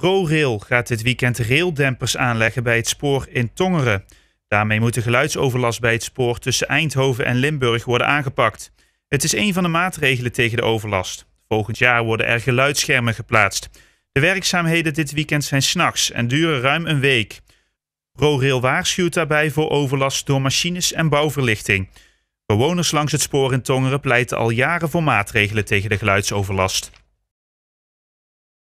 ProRail gaat dit weekend raildempers aanleggen bij het spoor in Tongeren. Daarmee moet de geluidsoverlast bij het spoor tussen Eindhoven en Limburg worden aangepakt. Het is een van de maatregelen tegen de overlast. Volgend jaar worden er geluidsschermen geplaatst. De werkzaamheden dit weekend zijn s'nachts en duren ruim een week. ProRail waarschuwt daarbij voor overlast door machines en bouwverlichting. Bewoners langs het spoor in Tongeren pleiten al jaren voor maatregelen tegen de geluidsoverlast.